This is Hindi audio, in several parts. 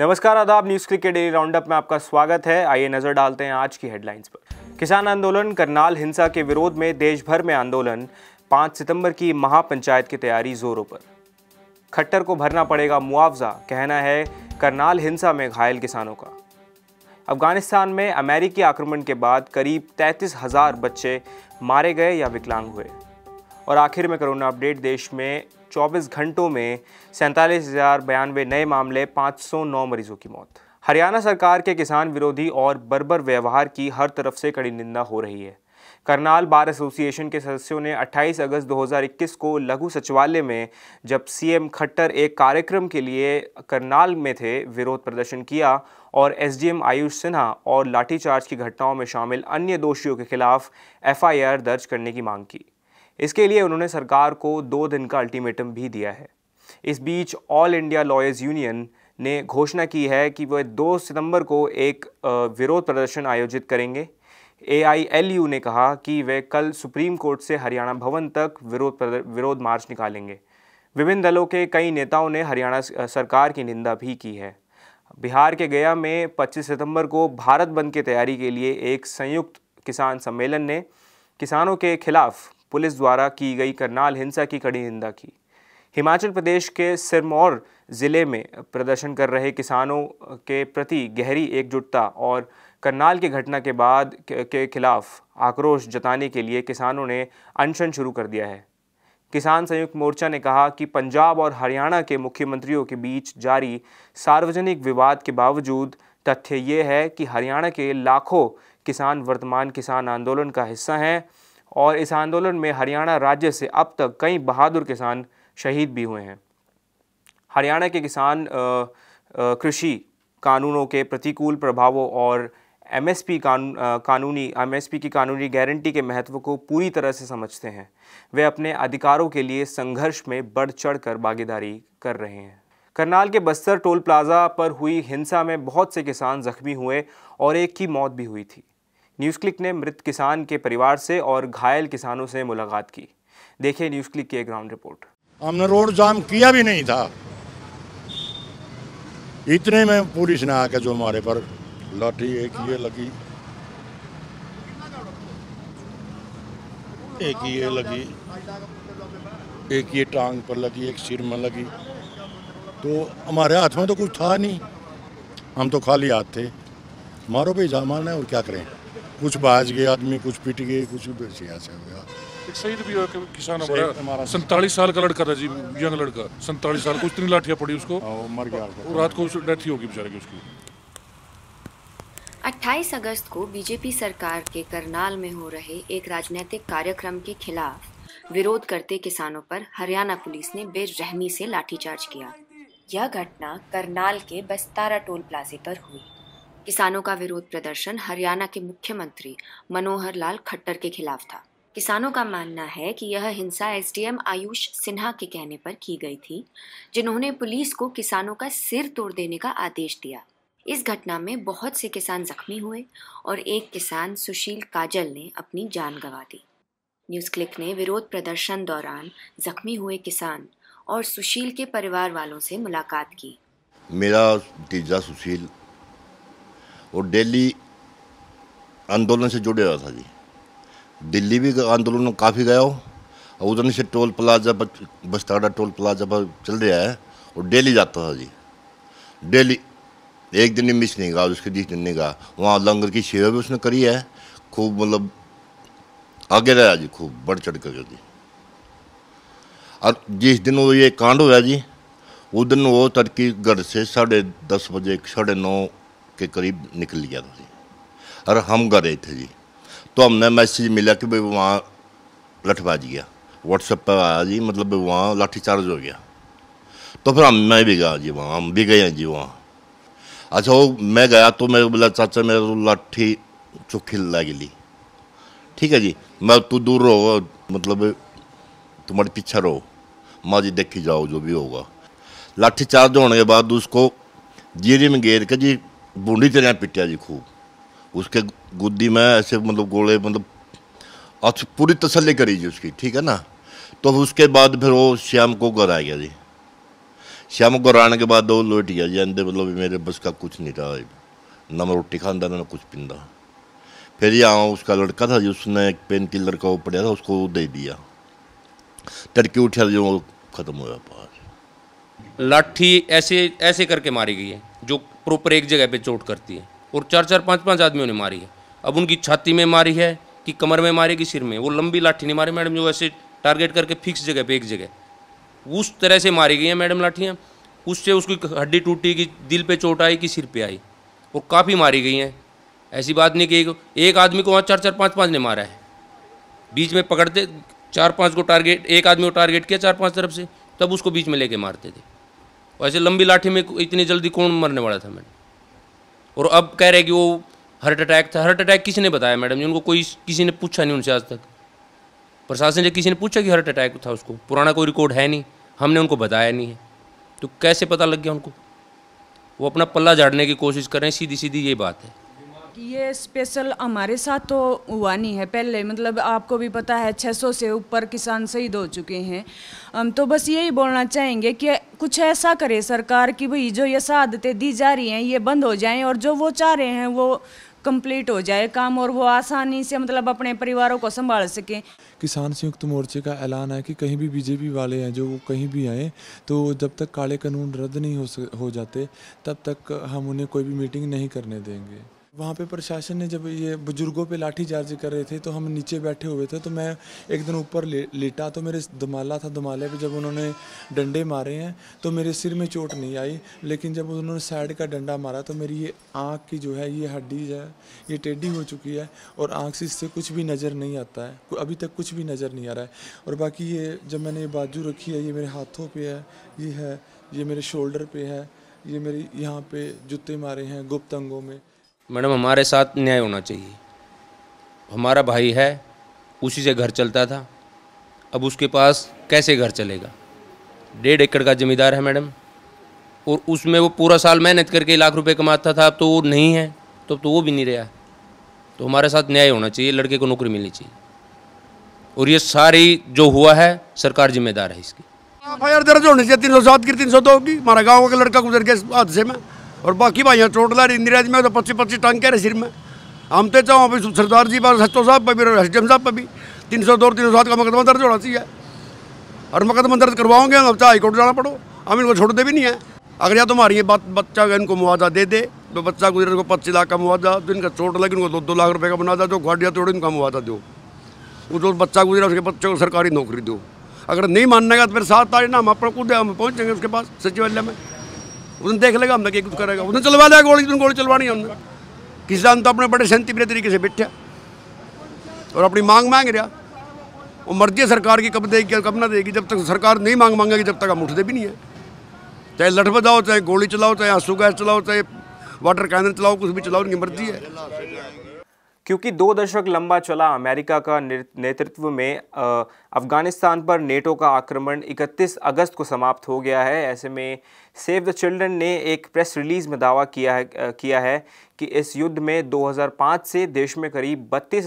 नमस्कार आदाब न्यूज़ क्लिक के डेली राउंडअप में आपका स्वागत है आइए नज़र डालते हैं आज की हेडलाइंस पर किसान आंदोलन करनाल हिंसा के विरोध में देश भर में आंदोलन 5 सितंबर की महापंचायत की तैयारी जोरों पर खट्टर को भरना पड़ेगा मुआवजा कहना है करनाल हिंसा में घायल किसानों का अफगानिस्तान में अमेरिकी आक्रमण के बाद करीब तैंतीस हज़ार बच्चे मारे गए या विकलांग हुए और आखिर में कोरोना अपडेट देश में 24 घंटों में सैंतालीस हज़ार बयानवे नए मामले 509 मरीजों की मौत हरियाणा सरकार के किसान विरोधी और बर्बर व्यवहार की हर तरफ से कड़ी निंदा हो रही है करनाल बार एसोसिएशन के सदस्यों ने 28 अगस्त 2021 को लघु सचिवालय में जब सीएम खट्टर एक कार्यक्रम के लिए करनाल में थे विरोध प्रदर्शन किया और एसडीएम आयुष सिन्हा और लाठीचार्ज की घटनाओं में शामिल अन्य दोषियों के खिलाफ एफआईआर दर्ज करने की मांग की इसके लिए उन्होंने सरकार को दो दिन का अल्टीमेटम भी दिया है इस बीच ऑल इंडिया लॉयर्स यूनियन ने घोषणा की है कि वह 2 सितंबर को एक विरोध प्रदर्शन आयोजित करेंगे ए ने कहा कि वे कल सुप्रीम कोर्ट से हरियाणा भवन तक विरोध विरोध मार्च निकालेंगे विभिन्न दलों के कई नेताओं ने हरियाणा सरकार की निंदा भी की है बिहार के गया में 25 सितंबर को भारत बंद की तैयारी के लिए एक संयुक्त किसान सम्मेलन ने किसानों के खिलाफ पुलिस द्वारा की गई करनाल हिंसा की कड़ी निंदा की हिमाचल प्रदेश के सिरमौर ज़िले में प्रदर्शन कर रहे किसानों के प्रति गहरी एकजुटता और करनाल की घटना के बाद के खिलाफ आक्रोश जताने के लिए किसानों ने अनशन शुरू कर दिया है किसान संयुक्त मोर्चा ने कहा कि पंजाब और हरियाणा के मुख्यमंत्रियों के बीच जारी सार्वजनिक विवाद के बावजूद तथ्य ये है कि हरियाणा के लाखों किसान वर्तमान किसान आंदोलन का हिस्सा हैं और इस आंदोलन में हरियाणा राज्य से अब तक कई बहादुर किसान शहीद भी हुए हैं हरियाणा के किसान कृषि कानूनों के प्रतिकूल प्रभावों और एमएसपी कानून कानूनी एमएसपी की कानूनी गारंटी के महत्व को पूरी तरह से समझते हैं वे अपने अधिकारों के लिए संघर्ष में बढ़ चढ़ कर भागीदारी कर रहे हैं करनाल के बस्तर टोल प्लाजा पर हुई हिंसा में बहुत से किसान जख्मी हुए और एक की मौत भी हुई थी न्यूज़ क्लिक ने मृत किसान के परिवार से और घायल किसानों से मुलाकात की देखिए न्यूज़ क्लिक की एक ग्राउंड रिपोर्ट हमने रोड जाम किया भी नहीं था इतने में पुलिस ने आके जो हमारे पर लाठी एक ये लगी एक ये लगी एक ये टांग पर लगी एक सिर में लगी तो हमारे हाथ में तो कुछ था नहीं हम तो खाली हाथ थे मारो भाई जामान है और क्या करें कुछ बाज गए आदमी कुछ पिट गए कुछ ऐसे हो गया एक शहीद भी है कि किसान हमारा संतालीस साल का लड़का था जी यंग लड़का संतालीस साल कुछ इतनी लाठियाँ पड़ी उसको हाँ, मर गया रात को डेथ ही होगी बेचारे की उसकी 28 अगस्त को बीजेपी सरकार के करनाल में हो रहे एक राजनीतिक कार्यक्रम के खिलाफ विरोध करते किसानों पर हरियाणा पुलिस ने बेरहमी से लाठीचार्ज किया यह घटना करनाल के बस्तारा टोल प्लाजे पर हुई किसानों का विरोध प्रदर्शन हरियाणा के मुख्यमंत्री मनोहर लाल खट्टर के खिलाफ था किसानों का मानना है कि यह हिंसा एसडीएम आयुष सिन्हा के कहने पर की गई थी जिन्होंने पुलिस को किसानों का सिर तोड़ देने का आदेश दिया इस घटना में बहुत से किसान जख्मी हुए और एक किसान सुशील काजल ने अपनी जान गंवा दी न्यूज़ क्लिक ने विरोध प्रदर्शन दौरान जख्मी हुए किसान और सुशील के परिवार वालों से मुलाकात की मेरा तीजा सुशील वो डेली आंदोलन से जुड़े हुआ था जी दिल्ली भी आंदोलन में काफ़ी गया हो और उधर से टोल प्लाजा पर बस्ताड़ा टोल प्लाजा पर चल रहा है और डेली जाता था जी डेली एक दिन ही मिस नहीं गा उसके जिस दिन नहीं गया वहाँ लंगर की सेवा भी उसने करी है खूब मतलब आगे रहा जी खूब बढ़ चढ़ कर जी और जिस दिन वो ये कांड होया जी उस दिन वो तड़की घर से साढ़े दस बजे साढ़े नौ के करीब निकल गया था जी और हम गए थे जी तो हमने मैसेज मिला कि भाई वहाँ लठबाज गया व्हाट्सएप पर आया जी मतलब वहाँ लाठीचार्ज हो गया तो फिर हम मैं भी गया जी वहाँ हम भी गए हैं जी वहाँ अच्छा वो मैं गया तो मेरे बोला चाचा मेरे तो लाठी चुखी लग ली ठीक है जी मैं तू तो दूर रहो मतलब तुम्हारे पीछे रहो माँ जी देखी जाओ जो भी होगा लाठी चार्ज होने के बाद उसको जीरी में गेर के जी बूंदी चने पिटिया जी खूब उसके गुद्दी में ऐसे मतलब गोले मतलब अच्छी पूरी तसली करी जी उसकी ठीक है ना तो उसके बाद फिर वो श्याम को घर आ गया जी श्याम को घर आने के बाद वो लौट गया जी अंदर मतलब मेरे बस का कुछ नहीं रहा ना मैं रोटी खादा ना कुछ पींदा फिर यहाँ उसका लड़का था जो उसने एक पेन किलर का वो पड़ा था उसको दे दिया तड़के उठा जो ख़त्म हो पास लाठी ऐसे ऐसे करके मारी गई है जो प्रॉपर एक जगह पे चोट करती है और चार चार पाँच पाँच आदमियों ने मारी है अब उनकी छाती में मारी है कि कमर में मारे कि सिर में वो लंबी लाठी नहीं मारी मैडम जो ऐसे टारगेट करके फिक्स जगह पे एक जगह उस तरह से मारी गई हैं मैडम लाठियाँ उससे उसकी हड्डी टूटी कि दिल पर चोट आई कि सिर पर आई और काफ़ी मारी गई हैं ऐसी बात नहीं कि एक आदमी को वहाँ चार चार पाँच पाँच ने मारा है बीच में पकड़ते चार पाँच को टारगेट एक आदमी को टारगेट किया चार पाँच तरफ से तब उसको बीच में लेके मारते थे वैसे लंबी लाठी में इतनी जल्दी कौन मरने वाला था मैडम और अब कह रहे कि वो हार्ट अटैक था हार्ट अटैक किसी ने बताया मैडम जी उनको कोई किसी ने पूछा नहीं उनसे आज तक प्रशासन से किसी ने पूछा कि हार्ट अटैक था उसको पुराना कोई रिकॉर्ड है नहीं हमने उनको बताया नहीं है तो कैसे पता लग गया उनको वो अपना पल्ला झाड़ने की कोशिश कर रहे हैं सीधी सीधी ये बात है ये स्पेशल हमारे साथ तो हुआ नहीं है पहले मतलब आपको भी पता है 600 से ऊपर किसान शहीद हो चुके हैं हम तो बस यही बोलना चाहेंगे कि कुछ ऐसा करे सरकार कि भाई जो ये आदतें दी जा रही हैं ये बंद हो जाएं और जो वो चाह रहे हैं वो कंप्लीट हो जाए काम और वो आसानी से मतलब अपने परिवारों को संभाल सकें किसान संयुक्त मोर्चे का ऐलान है कि कहीं भी बीजेपी वाले हैं जो वो कहीं भी आए तो जब तक काले कानून रद्द नहीं हो हो जाते तब तक हम उन्हें कोई भी मीटिंग नहीं करने देंगे वहाँ पे प्रशासन ने जब ये बुजुर्गों पे लाठी चार्ज कर रहे थे तो हम नीचे बैठे हुए थे तो मैं एक दिन ऊपर ले, लेटा तो मेरे दमाला था दमाले पे जब उन्होंने डंडे मारे हैं तो मेरे सिर में चोट नहीं आई लेकिन जब उन्होंने साइड का डंडा मारा तो मेरी ये आँख की जो है ये हड्डी है ये टेढ़ी हो चुकी है और आँख से इससे कुछ भी नज़र नहीं आता है अभी तक कुछ भी नज़र नहीं आ रहा है और बाकी ये जब मैंने ये बाजू रखी है ये मेरे हाथों पर है ये है ये मेरे शोल्डर पर है ये मेरे यहाँ पे जूते मारे हैं गुप्त अंगों में मैडम हमारे साथ न्याय होना चाहिए हमारा भाई है उसी से घर चलता था अब उसके पास कैसे घर चलेगा डेढ़ एकड़ का ज़मींदार है मैडम और उसमें वो पूरा साल मेहनत करके लाख रुपए कमाता था अब तो वो नहीं है तो तो वो भी नहीं रहा तो हमारे साथ न्याय होना चाहिए लड़के को नौकरी मिलनी चाहिए और ये सारी जो हुआ है सरकार जिम्मेदार है इसकी एफ आई आर दर्ज होनी चाहिए तीन सौ सात की तीन सौ दो की हमारा गाँव का लड़का गुजर गया हादसे में और बाकी भाइयों चोट ला रही इंदिरा जी में तो पच्चीस पच्चीस टंग कह रहे सिर में हम तो चाहो अभी सरदार जी पर सच्चो साहब पर भी और हसडम साहब पर भी तीन सौ दो तीन सौ सात का मुकदमा दर्ज होना चाहिए और मुकदमा दर्ज करवाओगे हम चाहे तो हाईकोर्ट जाना पड़ो हम इनको छोड़ते भी नहीं है अगर या तुम्हारी बात बच्चा इनको मुआवजा दे दे तो बच्चा गुजरे को पच्चीस लाख का मुआवजा तो इनका चोट लगे इनको दो दो लाख रुपये का मुआवजा दो गाड़िया तोड़ो इनका मुआवजा दो जो बच्चा गुजरा उसके बच्चे को सरकारी नौकरी दो अगर नहीं मानने का तो फिर सात तारीख ना हम अपना कूदे हम पहुँचेंगे उसके पास सचिवालय में उन्हें देख लेगा हमने क्या कुछ करेगा उन्हें चलवा देगा गोली जिसने गोली चलवानी है हमने किसान तो अपने बड़े शांति प्रिय तरीके से बैठे और अपनी मांग मांग रहा वो मर्जी है सरकार की कब देगी कब ना देगी जब तक सरकार नहीं मांग मांगेगी जब तक हम उठते भी नहीं है चाहे लठ बजाओ चाहे गोली चलाओ चाहे आंसू गैस चलाओ चाहे वाटर कैनन चलाओ कुछ भी चलाओ उनकी मर्जी है क्योंकि दो दशक लंबा चला अमेरिका का नेतृत्व में अफगानिस्तान पर नेटो का आक्रमण 31 अगस्त को समाप्त हो गया है ऐसे में सेव द चिल्ड्रन ने एक प्रेस रिलीज़ में दावा किया है किया है कि इस युद्ध में 2005 से देश में करीब बत्तीस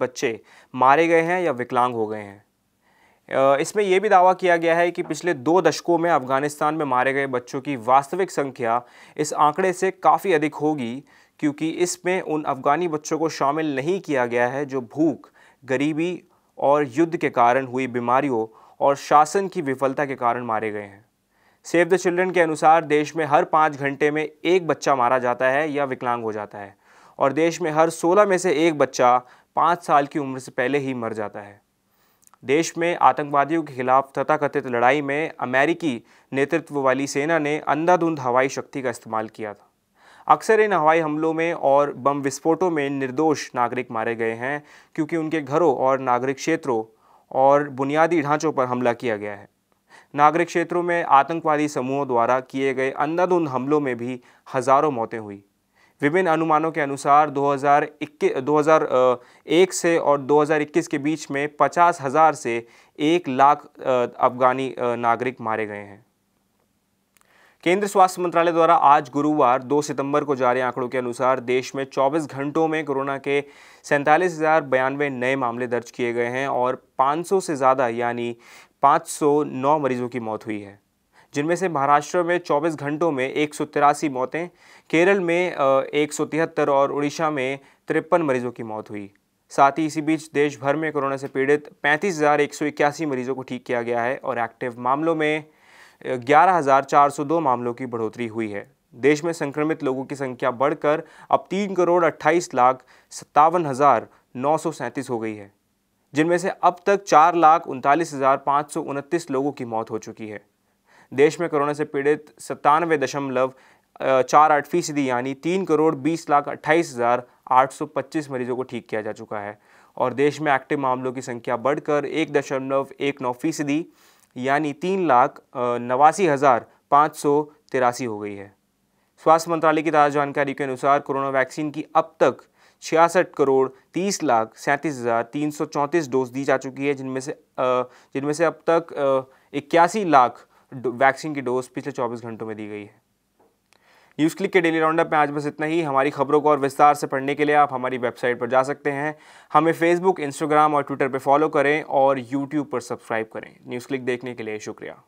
बच्चे मारे गए हैं या विकलांग हो गए हैं इसमें यह भी दावा किया गया है कि पिछले दो दशकों में अफगानिस्तान में मारे गए बच्चों की वास्तविक संख्या इस आंकड़े से काफ़ी अधिक होगी क्योंकि इसमें उन अफगानी बच्चों को शामिल नहीं किया गया है जो भूख गरीबी और युद्ध के कारण हुई बीमारियों और शासन की विफलता के कारण मारे गए हैं सेव द चिल्ड्रन के अनुसार देश में हर पाँच घंटे में एक बच्चा मारा जाता है या विकलांग हो जाता है और देश में हर सोलह में से एक बच्चा पाँच साल की उम्र से पहले ही मर जाता है देश में आतंकवादियों के खिलाफ तथाकथित लड़ाई में अमेरिकी नेतृत्व वाली सेना ने अंधाधुंध हवाई शक्ति का इस्तेमाल किया था अक्सर इन हवाई हमलों में और बम विस्फोटों में निर्दोष नागरिक मारे गए हैं क्योंकि उनके घरों और नागरिक क्षेत्रों और बुनियादी ढांचों पर हमला किया गया है नागरिक क्षेत्रों में आतंकवादी समूहों द्वारा किए गए अंधाधुंध हमलों में भी हज़ारों मौतें हुई विभिन्न अनुमानों के अनुसार 2021 2001 से और 2021 के बीच में पचास हज़ार से एक लाख अफगानी नागरिक मारे गए हैं केंद्र स्वास्थ्य मंत्रालय द्वारा आज गुरुवार 2 सितंबर को जारी आंकड़ों के अनुसार देश में 24 घंटों में कोरोना के सैंतालीस नए मामले दर्ज किए गए हैं और 500 से ज़्यादा यानी 509 मरीजों की मौत हुई है जिनमें से महाराष्ट्र में 24 घंटों में एक मौतें केरल में एक और उड़ीसा में तिरपन मरीजों की मौत हुई साथ ही इसी बीच देश भर में कोरोना से पीड़ित पैंतीस मरीजों को ठीक किया गया है और एक्टिव मामलों में 11,402 मामलों की बढ़ोतरी हुई है देश में संक्रमित लोगों की संख्या बढ़कर अब तीन करोड़ अट्ठाईस लाख सत्तावन हज़ार नौ सौ सैंतीस हो गई है जिनमें से अब तक चार लाख उनतालीस हज़ार पाँच सौ उनतीस लोगों की मौत हो चुकी है देश में कोरोना से पीड़ित सत्तानवे दशमलव चार आठ फीसदी यानी तीन करोड़ बीस लाख अट्ठाईस हज़ार आठ सौ पच्चीस मरीजों को ठीक किया जा चुका है और देश में एक्टिव मामलों की संख्या बढ़कर एक दशमलव एक नौ फीसदी यानी तीन लाख नवासी हज़ार पाँच सौ तिरासी हो गई है स्वास्थ्य मंत्रालय की ताज़ा जानकारी के अनुसार कोरोना वैक्सीन की अब तक छियासठ करोड़ तीस लाख सैंतीस हज़ार तीन सौ चौंतीस डोज दी जा चुकी है जिनमें से जिनमें से अब तक इक्यासी लाख वैक्सीन की डोज पिछले चौबीस घंटों में दी गई है न्यूज़ क्लिक के डेली राउंडअप में आज बस इतना ही हमारी खबरों को और विस्तार से पढ़ने के लिए आप हमारी वेबसाइट पर जा सकते हैं हमें फेसबुक इंस्टाग्राम और ट्विटर पर फॉलो करें और यूट्यूब पर सब्सक्राइब करें न्यूज़ क्लिक देखने के लिए शुक्रिया